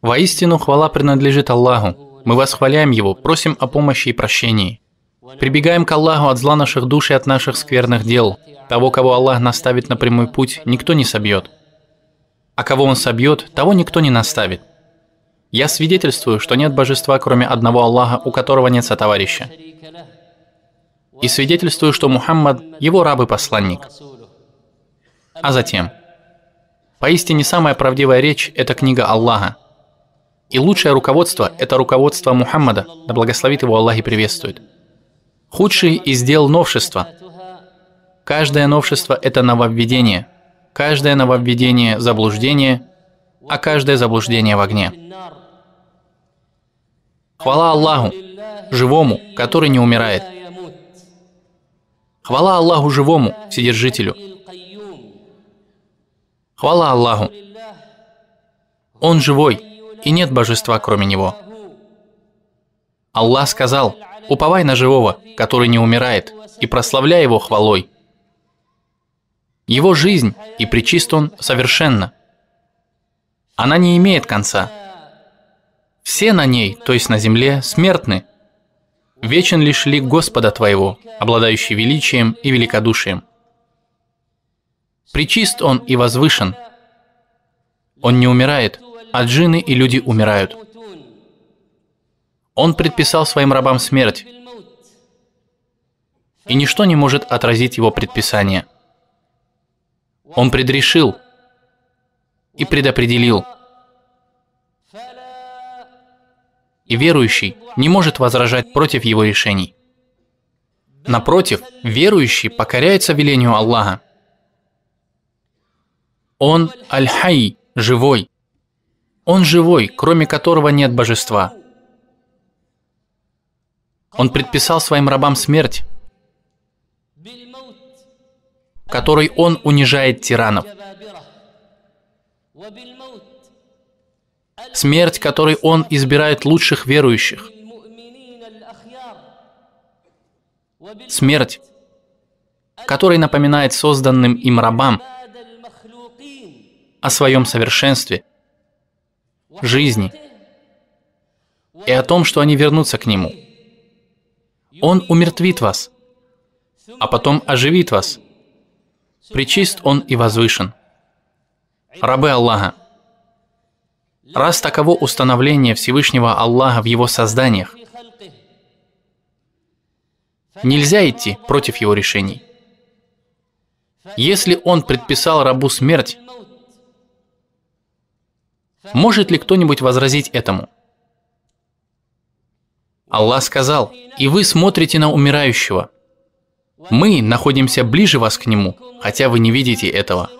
Воистину, хвала принадлежит Аллаху. Мы восхваляем Его, просим о помощи и прощении. Прибегаем к Аллаху от зла наших душ и от наших скверных дел. Того, кого Аллах наставит на прямой путь, никто не собьет. А кого Он собьет, того никто не наставит. Я свидетельствую, что нет божества, кроме одного Аллаха, у которого нет сотоварища. И свидетельствую, что Мухаммад – его раб и посланник. А затем. Поистине самая правдивая речь – это книга Аллаха – и лучшее руководство – это руководство Мухаммада, да благословит его Аллах и приветствует. Худший из дел новшества. Каждое новшество – это нововведение. Каждое нововведение – заблуждение, а каждое заблуждение в огне. Хвала Аллаху, живому, который не умирает. Хвала Аллаху живому, Вседержителю. Хвала Аллаху. Он живой, и нет божества, кроме Него. Аллах сказал, уповай на живого, который не умирает, и прославляй его хвалой. Его жизнь и причист он совершенно. Она не имеет конца. Все на ней, то есть на земле, смертны. Вечен лишь лик Господа твоего, обладающий величием и великодушием. Причист он и возвышен. Он не умирает – а джинны и люди умирают. Он предписал своим рабам смерть, и ничто не может отразить его предписание. Он предрешил и предопределил. И верующий не может возражать против его решений. Напротив, верующий покоряется велению Аллаха. Он Аль-Хай, живой, он живой, кроме которого нет божества. Он предписал своим рабам смерть, которой он унижает тиранов. Смерть, которой он избирает лучших верующих. Смерть, которой напоминает созданным им рабам о своем совершенстве жизни и о том, что они вернутся к Нему. Он умертвит вас, а потом оживит вас. Причист Он и возвышен. Рабы Аллаха. Раз таково установление Всевышнего Аллаха в Его созданиях, нельзя идти против Его решений. Если Он предписал рабу смерть, может ли кто-нибудь возразить этому? Аллах сказал, «И вы смотрите на умирающего». Мы находимся ближе вас к нему, хотя вы не видите этого.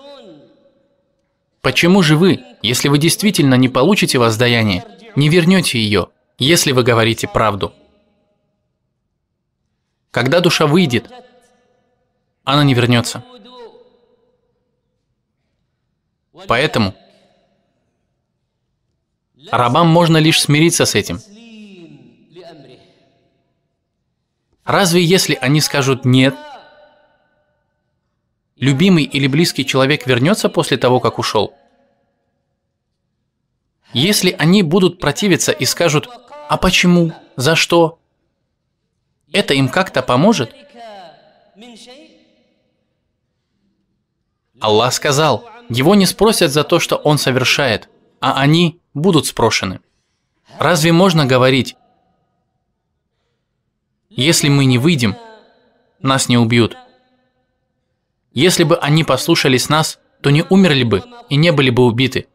Почему же вы, если вы действительно не получите воздаяние, не вернете ее, если вы говорите правду? Когда душа выйдет, она не вернется. Поэтому Рабам можно лишь смириться с этим. Разве если они скажут «нет», любимый или близкий человек вернется после того, как ушел? Если они будут противиться и скажут «а почему? За что?» Это им как-то поможет? Аллах сказал, его не спросят за то, что он совершает, а они будут спрошены. Разве можно говорить, если мы не выйдем, нас не убьют? Если бы они послушались нас, то не умерли бы и не были бы убиты.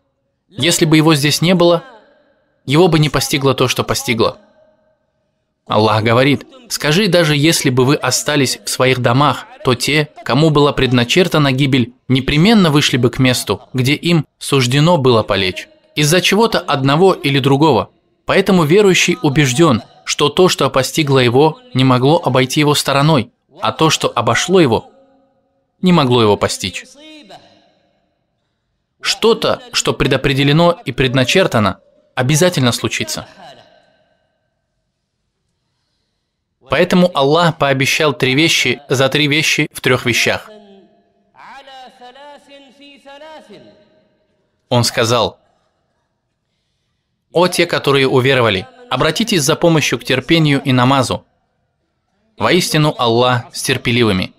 Если бы его здесь не было, его бы не постигло то, что постигло. Аллах говорит, скажи, даже если бы вы остались в своих домах, то те, кому была предначертана гибель, непременно вышли бы к месту, где им суждено было полечь из-за чего-то одного или другого. Поэтому верующий убежден, что то, что постигло его, не могло обойти его стороной, а то, что обошло его, не могло его постичь. Что-то, что предопределено и предначертано, обязательно случится. Поэтому Аллах пообещал три вещи за три вещи в трех вещах. Он сказал, «О те, которые уверовали, обратитесь за помощью к терпению и намазу. Воистину Аллах с терпеливыми».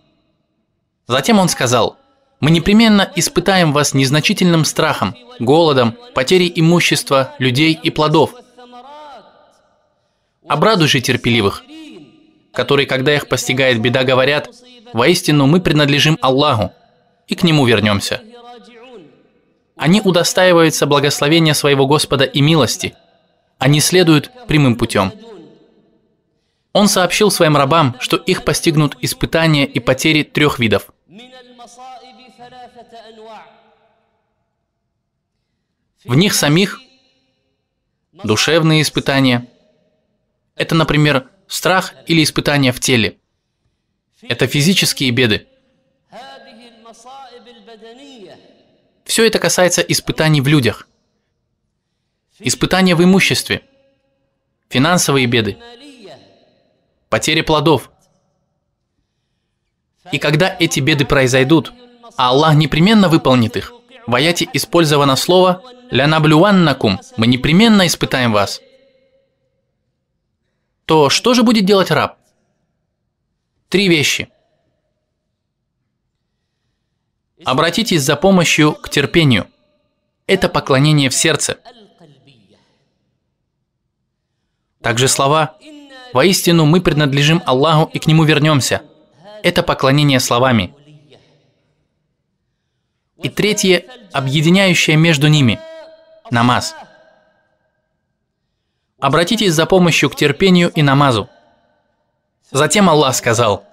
Затем он сказал, «Мы непременно испытаем вас незначительным страхом, голодом, потерей имущества, людей и плодов. Обрадуй же терпеливых, которые, когда их постигает беда, говорят, «Воистину мы принадлежим Аллаху, и к Нему вернемся». Они удостаиваются благословения своего Господа и милости. Они следуют прямым путем. Он сообщил своим рабам, что их постигнут испытания и потери трех видов. В них самих душевные испытания. Это, например, страх или испытания в теле. Это физические беды – Все это касается испытаний в людях, испытания в имуществе, финансовые беды, потери плодов. И когда эти беды произойдут, Аллах непременно выполнит их. В аяте использовано слово «лянаблюаннакум» – «мы непременно испытаем вас». То что же будет делать раб? Три вещи – Обратитесь за помощью к терпению. Это поклонение в сердце. Также слова «Воистину мы принадлежим Аллаху и к Нему вернемся». Это поклонение словами. И третье, объединяющее между ними – намаз. Обратитесь за помощью к терпению и намазу. Затем Аллах сказал,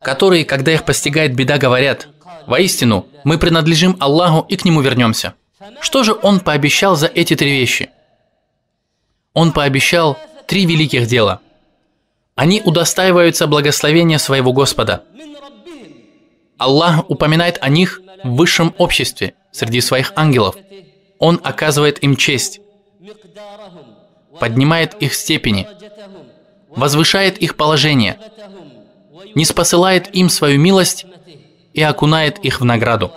которые, когда их постигает беда, говорят – Воистину, мы принадлежим Аллаху и к Нему вернемся. Что же Он пообещал за эти три вещи? Он пообещал три великих дела. Они удостаиваются благословения своего Господа. Аллах упоминает о них в высшем обществе, среди своих ангелов. Он оказывает им честь, поднимает их степени, возвышает их положение, не спосылает им свою милость и окунает их в награду.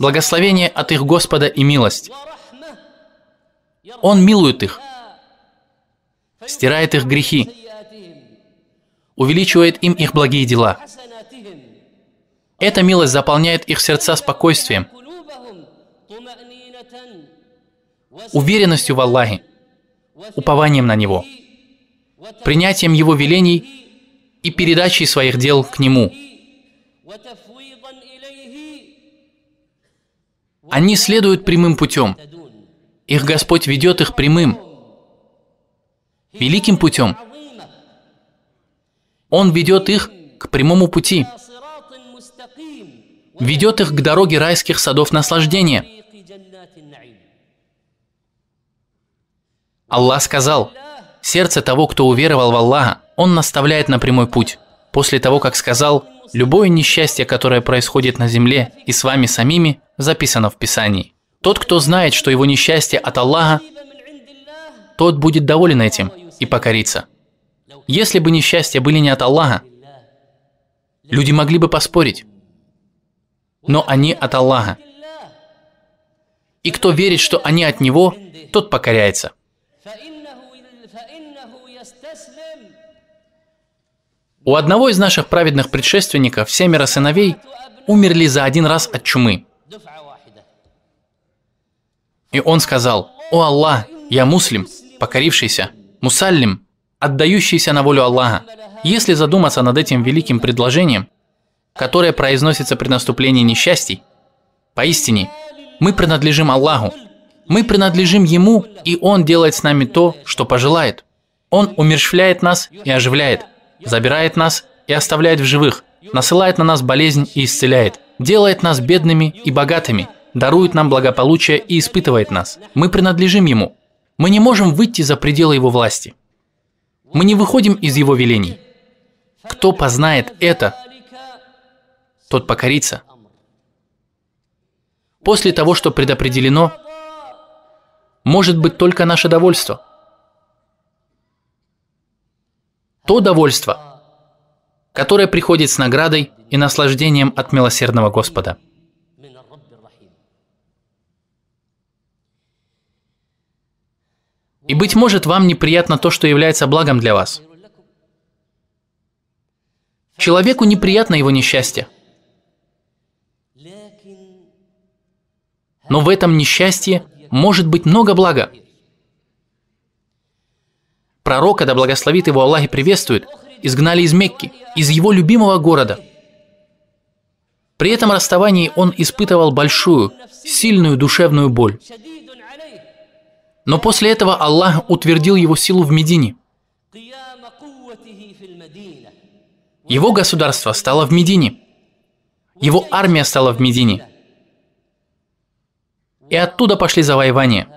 Благословение от их Господа и милость. Он милует их, стирает их грехи, увеличивает им их благие дела. Эта милость заполняет их сердца спокойствием, уверенностью в Аллахе, упованием на Него, принятием Его велений и передачей своих дел к Нему – они следуют прямым путем. Их Господь ведет их прямым, великим путем. Он ведет их к прямому пути, ведет их к дороге райских садов наслаждения. Аллах сказал, сердце того, кто уверовал в Аллаха, он наставляет на прямой путь. После того, как сказал, Любое несчастье, которое происходит на земле и с вами самими, записано в Писании. Тот, кто знает, что его несчастье от Аллаха, тот будет доволен этим и покорится. Если бы несчастья были не от Аллаха, люди могли бы поспорить, но они от Аллаха. И кто верит, что они от Него, тот покоряется. У одного из наших праведных предшественников семеро сыновей умерли за один раз от чумы. И он сказал, «О Аллах, я муслим, покорившийся, мусаллим, отдающийся на волю Аллаха». Если задуматься над этим великим предложением, которое произносится при наступлении несчастий, поистине, мы принадлежим Аллаху, мы принадлежим Ему, и Он делает с нами то, что пожелает. Он умерщвляет нас и оживляет – забирает нас и оставляет в живых, насылает на нас болезнь и исцеляет, делает нас бедными и богатыми, дарует нам благополучие и испытывает нас. Мы принадлежим Ему. Мы не можем выйти за пределы Его власти. Мы не выходим из Его велений. Кто познает это, тот покорится. После того, что предопределено, может быть только наше довольство – то довольство, которое приходит с наградой и наслаждением от милосердного Господа. И, быть может, вам неприятно то, что является благом для вас. Человеку неприятно его несчастье. Но в этом несчастье может быть много блага – Пророка, да благословит его Аллах и приветствует, изгнали из Мекки, из его любимого города. При этом расставании он испытывал большую, сильную душевную боль. Но после этого Аллах утвердил его силу в Медине. Его государство стало в Медине. Его армия стала в Медине. И оттуда пошли завоевания.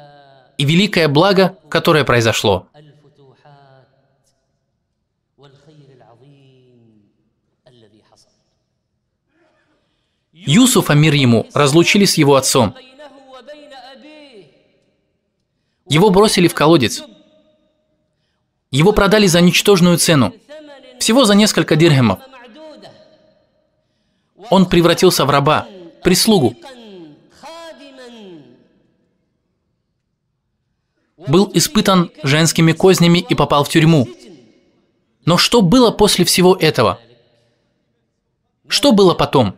И великое благо, которое произошло – Юсуф, а мир ему, разлучили с его отцом. Его бросили в колодец. Его продали за ничтожную цену. Всего за несколько дирхемов. Он превратился в раба, прислугу. Был испытан женскими кознями и попал в тюрьму. Но что было после всего этого? Что было потом?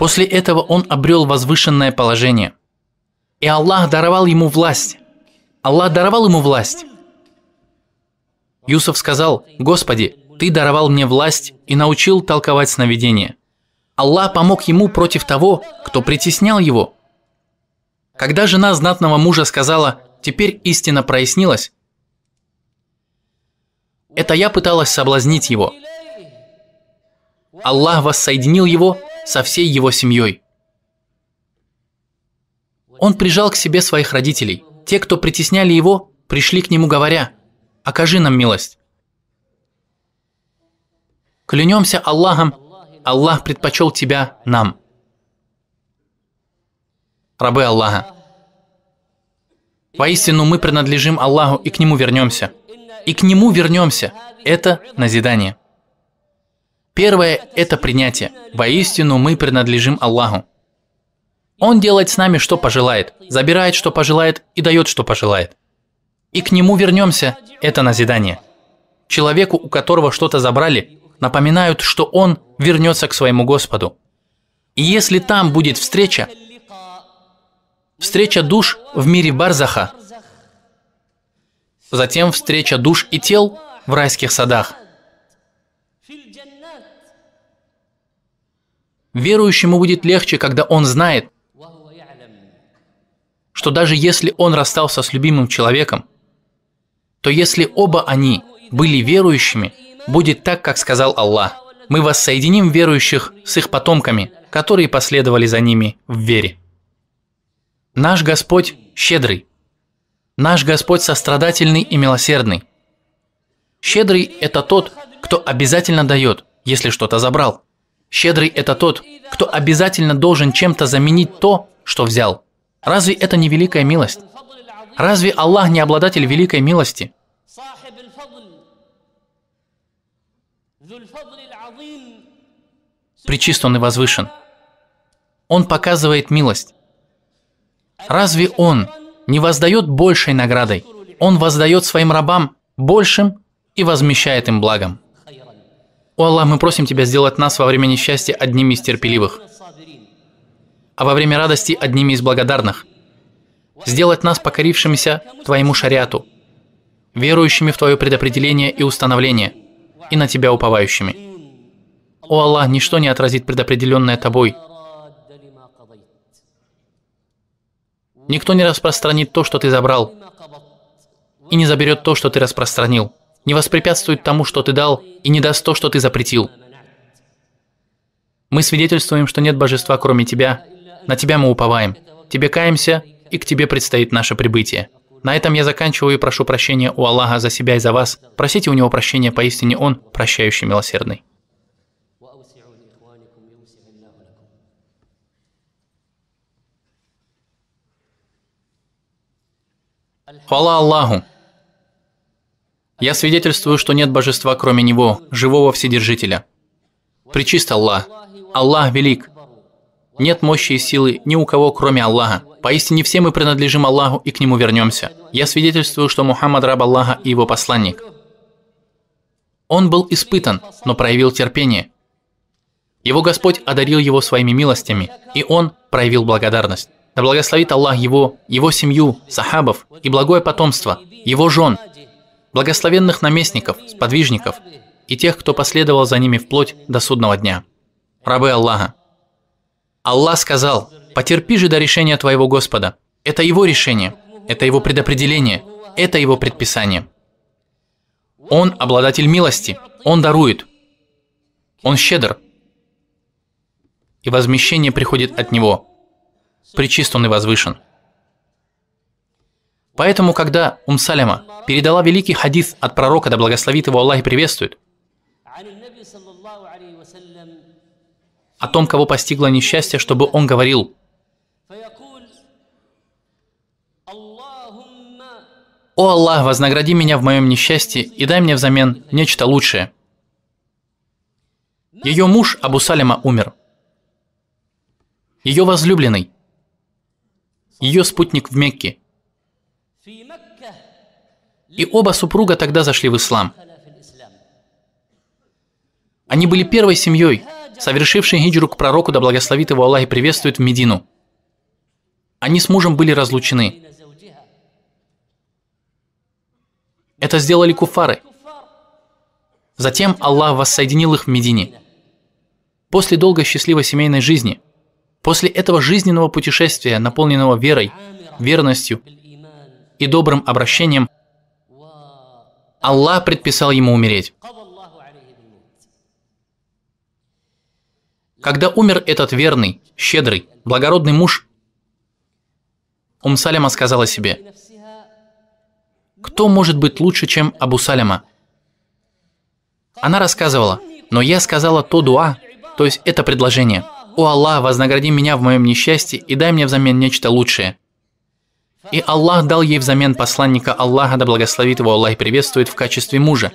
После этого он обрел возвышенное положение. И Аллах даровал ему власть. Аллах даровал ему власть. Юсуф сказал, «Господи, Ты даровал мне власть и научил толковать сновидение». Аллах помог ему против того, кто притеснял его. Когда жена знатного мужа сказала, «Теперь истина прояснилась», это я пыталась соблазнить его. Аллах воссоединил его со всей его семьей. Он прижал к себе своих родителей. Те, кто притесняли его, пришли к нему, говоря, «Окажи нам милость». Клянемся Аллахом, Аллах предпочел тебя нам. Рабы Аллаха. Воистину мы принадлежим Аллаху и к Нему вернемся. И к Нему вернемся. Это назидание. Первое – это принятие. Воистину мы принадлежим Аллаху. Он делает с нами, что пожелает, забирает, что пожелает и дает, что пожелает. И к нему вернемся – это назидание. Человеку, у которого что-то забрали, напоминают, что он вернется к своему Господу. И если там будет встреча, встреча душ в мире Барзаха, затем встреча душ и тел в райских садах – Верующему будет легче, когда он знает, что даже если он расстался с любимым человеком, то если оба они были верующими, будет так, как сказал Аллах. Мы воссоединим верующих с их потомками, которые последовали за ними в вере. Наш Господь щедрый. Наш Господь сострадательный и милосердный. Щедрый – это тот, кто обязательно дает, если что-то забрал – Щедрый – это тот, кто обязательно должен чем-то заменить то, что взял. Разве это не великая милость? Разве Аллах не обладатель великой милости? Причист он и возвышен. Он показывает милость. Разве он не воздает большей наградой? Он воздает своим рабам большим и возмещает им благом. О Аллах, мы просим Тебя сделать нас во время несчастья одними из терпеливых, а во время радости одними из благодарных. Сделать нас покорившимися Твоему шариату, верующими в Твое предопределение и установление, и на Тебя уповающими. О Аллах, ничто не отразит предопределенное Тобой. Никто не распространит то, что Ты забрал, и не заберет то, что Ты распространил не воспрепятствует тому, что ты дал, и не даст то, что ты запретил. Мы свидетельствуем, что нет божества, кроме тебя. На тебя мы уповаем. Тебе каемся, и к тебе предстоит наше прибытие. На этом я заканчиваю и прошу прощения у Аллаха за себя и за вас. Просите у Него прощения, поистине Он прощающий милосердный. Хвала Аллаху! Я свидетельствую, что нет божества, кроме Него, живого Вседержителя. Причист Аллах. Аллах велик. Нет мощи и силы ни у кого, кроме Аллаха. Поистине все мы принадлежим Аллаху и к Нему вернемся. Я свидетельствую, что Мухаммад раб Аллаха и его посланник. Он был испытан, но проявил терпение. Его Господь одарил его своими милостями, и он проявил благодарность. Да благословит Аллах его, его семью, сахабов и благое потомство, его жен, благословенных наместников, сподвижников и тех, кто последовал за ними вплоть до судного дня. Рабы Аллаха. Аллах сказал, потерпи же до решения твоего Господа. Это его решение, это его предопределение, это его предписание. Он обладатель милости, он дарует, он щедр, и возмещение приходит от него. Причист он и возвышен. Поэтому, когда Ум Саляма передала великий хадис от пророка, да благословит его Аллах и приветствует, о том, кого постигло несчастье, чтобы он говорил, «О Аллах, вознагради меня в моем несчастье и дай мне взамен нечто лучшее». Ее муж Абу Салима умер. Ее возлюбленный. Ее спутник в Мекке. И оба супруга тогда зашли в ислам. Они были первой семьей, совершившей гиджру к пророку, да благословит его Аллах и приветствует в Медину. Они с мужем были разлучены. Это сделали куфары. Затем Аллах воссоединил их в Медине. После долгой счастливой семейной жизни, после этого жизненного путешествия, наполненного верой, верностью и добрым обращением – Аллах предписал ему умереть. Когда умер этот верный, щедрый, благородный муж, Ум сказала себе, «Кто может быть лучше, чем Абу Саляма?» Она рассказывала, «Но я сказала то дуа, то есть это предложение. О Аллах, вознагради меня в моем несчастье и дай мне взамен нечто лучшее». И Аллах дал ей взамен посланника Аллаха, да благословит его Аллах и приветствует в качестве мужа.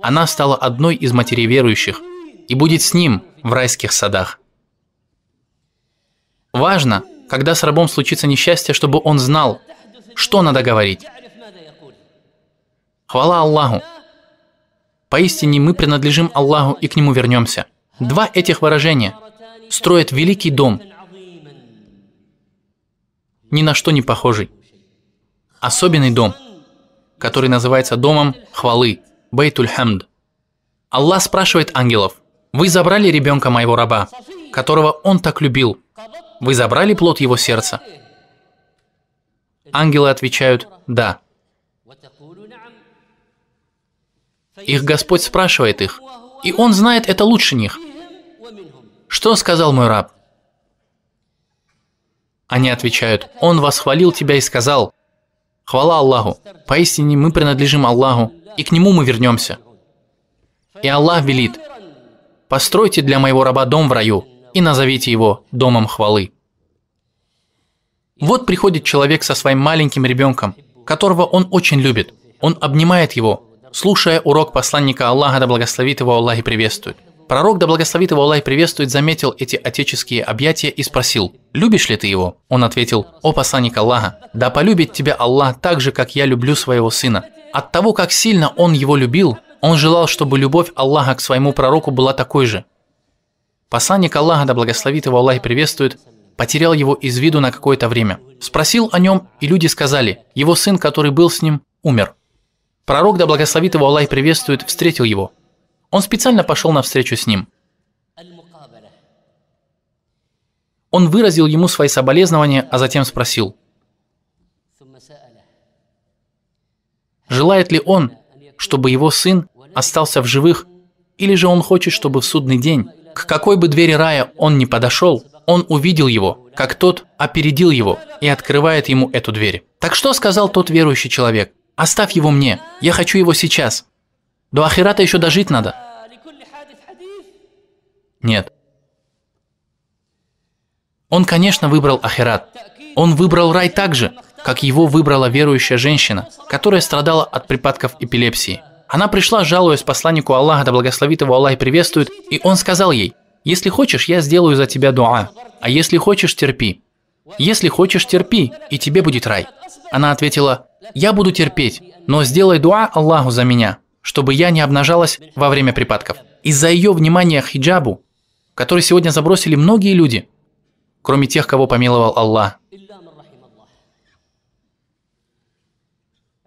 Она стала одной из матерей верующих и будет с ним в райских садах. Важно, когда с рабом случится несчастье, чтобы он знал, что надо говорить. Хвала Аллаху! Поистине мы принадлежим Аллаху и к Нему вернемся. Два этих выражения строят великий дом – ни на что не похожий. Особенный дом, который называется домом хвалы, Бейтуль Хамд. Аллах спрашивает ангелов, «Вы забрали ребенка моего раба, которого он так любил. Вы забрали плод его сердца?» Ангелы отвечают «Да». Их Господь спрашивает их, и Он знает это лучше них. Что сказал мой раб? Они отвечают, «Он восхвалил тебя и сказал, «Хвала Аллаху! Поистине мы принадлежим Аллаху, и к Нему мы вернемся». И Аллах велит, «Постройте для моего раба дом в раю и назовите его Домом Хвалы». Вот приходит человек со своим маленьким ребенком, которого он очень любит. Он обнимает его, слушая урок посланника Аллаха, да благословит его Аллах и приветствует. Пророк, да благословит его Аллах приветствует, заметил эти отеческие объятия и спросил, «Любишь ли ты его?» Он ответил, «О посланник Аллаха, да полюбит тебя Аллах так же, как я люблю своего сына». От того, как сильно он его любил, он желал, чтобы любовь Аллаха к своему пророку была такой же. Посланник Аллаха, да благословит его Аллах приветствует, потерял его из виду на какое-то время. Спросил о нем, и люди сказали, его сын, который был с ним, умер. Пророк, да благословит его Аллах приветствует, встретил его – он специально пошел навстречу с ним. Он выразил ему свои соболезнования, а затем спросил, желает ли он, чтобы его сын остался в живых, или же он хочет, чтобы в судный день, к какой бы двери рая он ни подошел, он увидел его, как тот опередил его и открывает ему эту дверь. Так что сказал тот верующий человек? «Оставь его мне, я хочу его сейчас». До Ахирата еще дожить надо. Нет. Он, конечно, выбрал Ахират. Он выбрал рай так же, как его выбрала верующая женщина, которая страдала от припадков эпилепсии. Она пришла, жалуясь посланнику Аллаха, да благословит его Аллах и приветствует, и он сказал ей, «Если хочешь, я сделаю за тебя дуа, а если хочешь, терпи. Если хочешь, терпи, и тебе будет рай». Она ответила, «Я буду терпеть, но сделай дуа Аллаху за меня» чтобы я не обнажалась во время припадков. Из-за ее внимания хиджабу, который сегодня забросили многие люди, кроме тех, кого помиловал Аллах.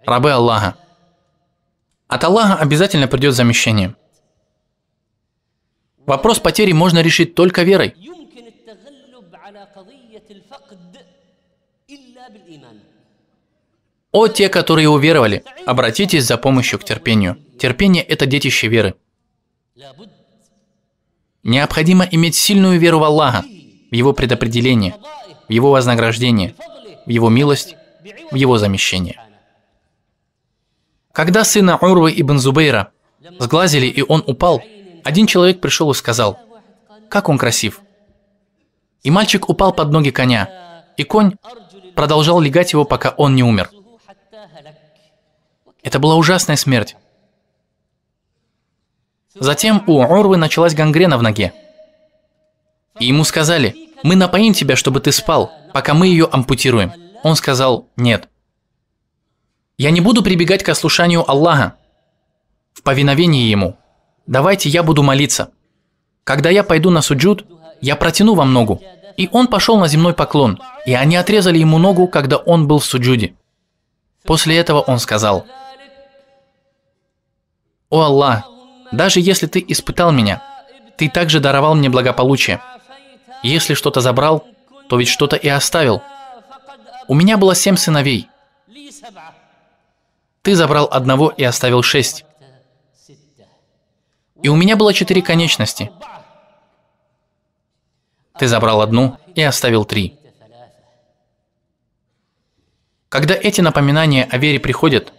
Рабы Аллаха. От Аллаха обязательно придет замещение. Вопрос потери можно решить только верой. «О те, которые уверовали, обратитесь за помощью к терпению. Терпение – это детище веры». Необходимо иметь сильную веру в Аллаха, в Его предопределение, в Его вознаграждение, в Его милость, в Его замещение. Когда сына Урвы ибн Зубейра сглазили, и он упал, один человек пришел и сказал, «Как он красив!» И мальчик упал под ноги коня, и конь продолжал легать его, пока он не умер – это была ужасная смерть. Затем у Орвы началась гангрена в ноге. И ему сказали, мы напоим тебя, чтобы ты спал, пока мы ее ампутируем. Он сказал, нет. Я не буду прибегать к ослушанию Аллаха, в повиновении Ему. Давайте я буду молиться. Когда я пойду на суджуд, я протяну вам ногу. И он пошел на земной поклон, и они отрезали ему ногу, когда он был в суджуде. После этого он сказал, «О Аллах, даже если ты испытал меня, ты также даровал мне благополучие. Если что-то забрал, то ведь что-то и оставил. У меня было семь сыновей. Ты забрал одного и оставил шесть. И у меня было четыре конечности. Ты забрал одну и оставил три. Когда эти напоминания о вере приходят,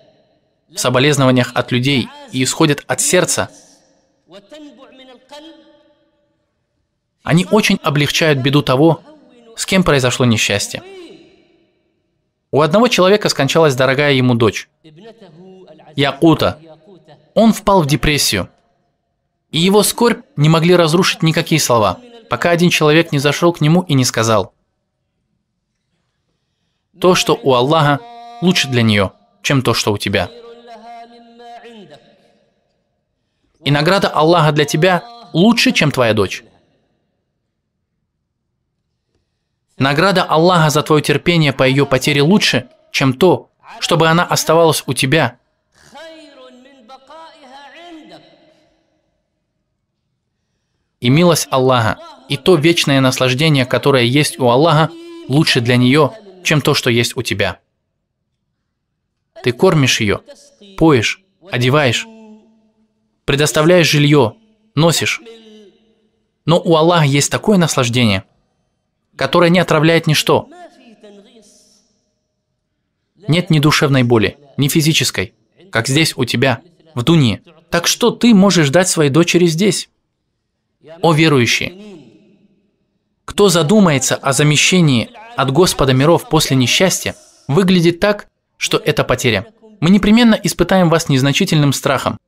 в соболезнованиях от людей и исходят от сердца, они очень облегчают беду того, с кем произошло несчастье. У одного человека скончалась дорогая ему дочь, Якута. Он впал в депрессию. И его скорбь не могли разрушить никакие слова, пока один человек не зашел к нему и не сказал. То, что у Аллаха, лучше для нее, чем то, что у тебя. И награда Аллаха для тебя лучше, чем твоя дочь. Награда Аллаха за твое терпение по ее потере лучше, чем то, чтобы она оставалась у тебя. И милость Аллаха, и то вечное наслаждение, которое есть у Аллаха, лучше для нее, чем то, что есть у тебя. Ты кормишь ее, поешь, одеваешь, предоставляешь жилье, носишь. Но у Аллаха есть такое наслаждение, которое не отравляет ничто. Нет ни душевной боли, ни физической, как здесь у тебя, в Дунии. Так что ты можешь дать своей дочери здесь? О верующие! Кто задумается о замещении от Господа миров после несчастья, выглядит так, что это потеря. Мы непременно испытаем вас незначительным страхом,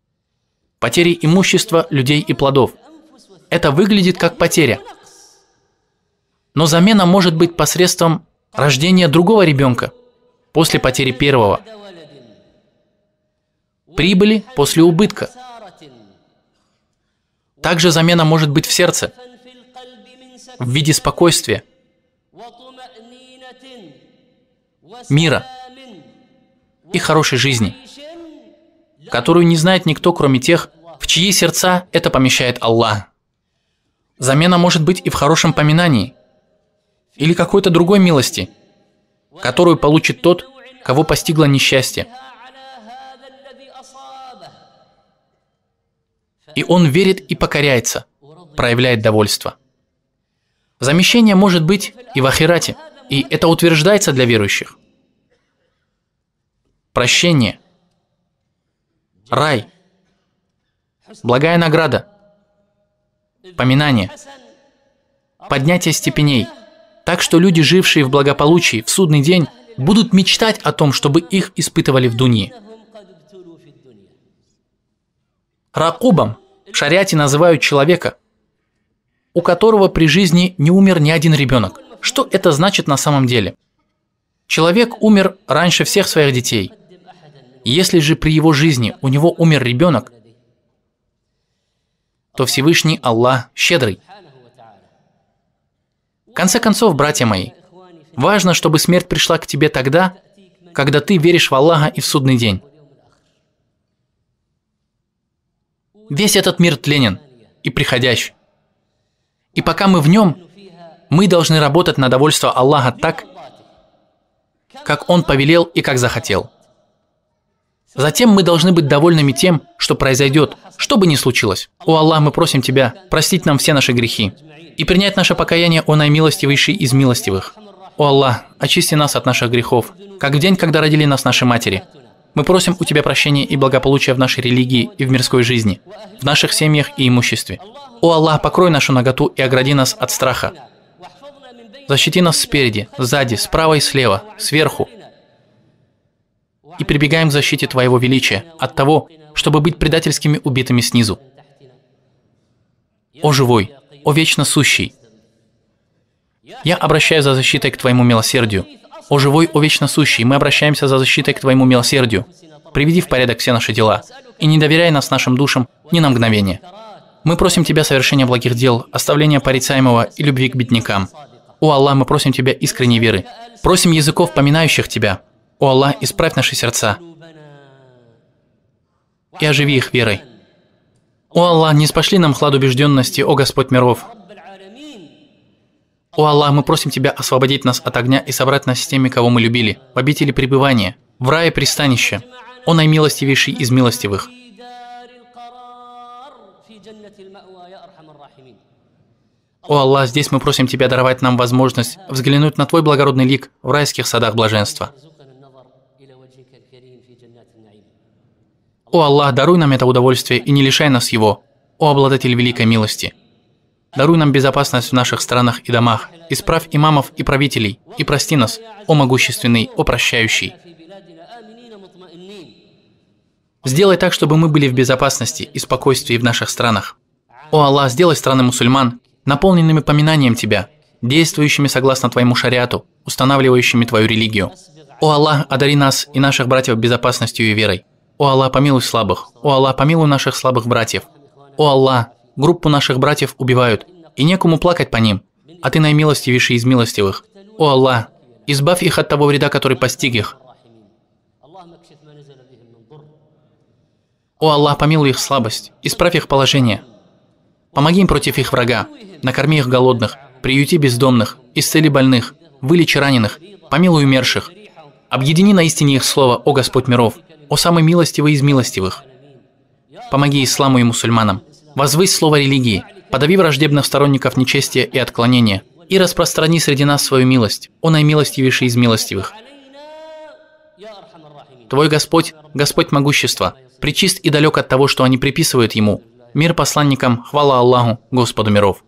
потери имущества, людей и плодов. Это выглядит как потеря. Но замена может быть посредством рождения другого ребенка после потери первого, прибыли после убытка. Также замена может быть в сердце, в виде спокойствия, мира и хорошей жизни которую не знает никто, кроме тех, в чьи сердца это помещает Аллах. Замена может быть и в хорошем поминании, или какой-то другой милости, которую получит тот, кого постигло несчастье. И он верит и покоряется, проявляет довольство. Замещение может быть и в Ахирате, и это утверждается для верующих. Прощение рай, благая награда, поминание, поднятие степеней, так что люди, жившие в благополучии в судный день, будут мечтать о том, чтобы их испытывали в Дунии. Ракубом в шариате называют человека, у которого при жизни не умер ни один ребенок. Что это значит на самом деле? Человек умер раньше всех своих детей – если же при его жизни у него умер ребенок, то Всевышний Аллах щедрый. В конце концов, братья мои, важно, чтобы смерть пришла к тебе тогда, когда ты веришь в Аллаха и в судный день. Весь этот мир тленен и приходящий. И пока мы в нем, мы должны работать на довольство Аллаха так, как Он повелел и как захотел. Затем мы должны быть довольными тем, что произойдет, что бы ни случилось. О Аллах, мы просим Тебя простить нам все наши грехи и принять наше покаяние, о наимилостивейший из милостивых. О Аллах, очисти нас от наших грехов, как в день, когда родили нас наши матери. Мы просим у Тебя прощения и благополучия в нашей религии и в мирской жизни, в наших семьях и имуществе. О Аллах, покрой нашу наготу и огради нас от страха. Защити нас спереди, сзади, справа и слева, сверху, и прибегаем к защите Твоего величия от того, чтобы быть предательскими убитыми снизу. О живой, о вечно сущий, я обращаюсь за защитой к Твоему милосердию. О живой, о вечно сущий, мы обращаемся за защитой к Твоему милосердию. Приведи в порядок все наши дела, и не доверяй нас нашим душам ни на мгновение. Мы просим Тебя совершения благих дел, оставления порицаемого и любви к беднякам. О Аллах, мы просим Тебя искренней веры. Просим языков, поминающих Тебя, о Аллах, исправь наши сердца и оживи их верой. О Аллах, не спошли нам хлад убежденности, о Господь миров. О Аллах, мы просим Тебя освободить нас от огня и собрать нас с теми, кого мы любили, в обители пребывания, в рае пристанище. О наимилостивейший из милостивых. О Аллах, здесь мы просим Тебя даровать нам возможность взглянуть на Твой благородный лик в райских садах блаженства. О Аллах, даруй нам это удовольствие и не лишай нас его. О обладатель великой милости. Даруй нам безопасность в наших странах и домах. Исправь имамов и правителей. И прости нас, о могущественный, о прощающий. Сделай так, чтобы мы были в безопасности и спокойствии в наших странах. О Аллах, сделай страны мусульман, наполненными поминанием Тебя, действующими согласно Твоему шариату, устанавливающими Твою религию. О Аллах, одари нас и наших братьев безопасностью и верой. О Аллах, помилуй слабых. О Аллах, помилуй наших слабых братьев. О Аллах, группу наших братьев убивают, и некому плакать по ним. А ты наимилостивейший из милостивых. О Аллах, избавь их от того вреда, который постиг их. О Аллах, помилуй их слабость, исправь их положение. Помоги им против их врага, накорми их голодных, приюти бездомных, исцели больных, вылечи раненых, помилуй умерших. Объедини на истине их слово, о Господь миров, о самый милостивый из милостивых. Помоги исламу и мусульманам. Возвысь слово религии, подави враждебных сторонников нечестия и отклонения, и распространи среди нас свою милость, о наимилостивейший из милостивых. Твой Господь, Господь могущества, причист и далек от того, что они приписывают Ему. Мир посланникам, хвала Аллаху, Господу миров.